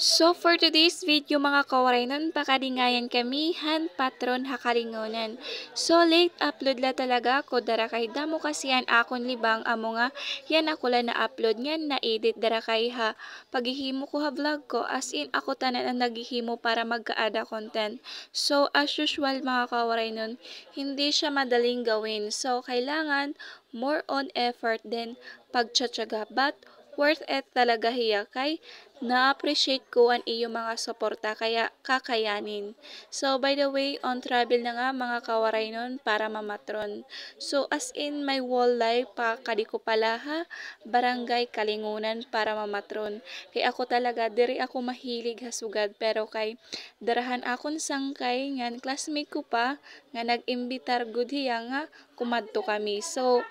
So for today's video mga kawaraynon, pakalingayan kami han patron hakalingonan. So late upload la talaga ko dara kay damo kasi yan akon libang amo nga yan ako la na upload ngan na edit dara kay ha paghihimo ko ha vlog ko as in ako tanan ang naghihimo para magkaada content. So as usual mga kawaraynon, hindi siya madaling gawin. So kailangan more on effort din pagtsatsaga but worth it talaga hiya kay na-appreciate ko ang iyong mga suporta kaya kakayanin. So by the way, on travel na nga mga kawaray nun para mamatron. So as in my wall life pa kadiko pala ha, barangay kalingunan para mamatron. Kay ako talaga diri ako mahilig hasugad pero kay darahan akon sangkay ngan classmate ko pa nga nag-imbitar gud hiya nga kumadto kami. So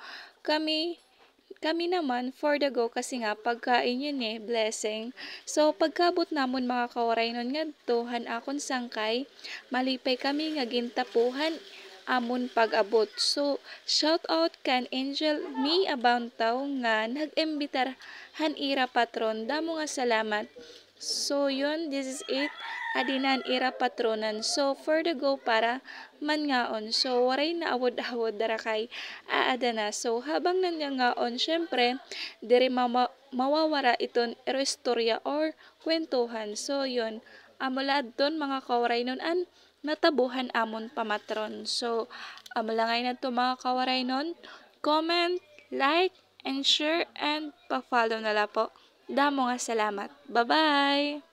kami kami naman, for the go, kasi nga, pagkain yun eh, blessing. So, pagkabot namon mga kawaray nun nga, tuhan akon sangkay, malipay kami nga gintapuhan, amon pag-abot. So, shout out kan Angel Mi Abantaw nga nag-imbitar han ira patron. Damo nga salamat. So, yun, this is it adinan ira patronan. So, further go para mangaon. So, waray na awod-awod darakay aadana. So, habang ngaon syempre, diri mama, mawawara iton eroistorya or kwentuhan. So, yon amulad don mga kawaray nun an natabuhan amon pamatron. So, amalangay na to mga kawaray nun. Comment, like, and share, and pa-follow na la po. Damo nga salamat. Bye-bye!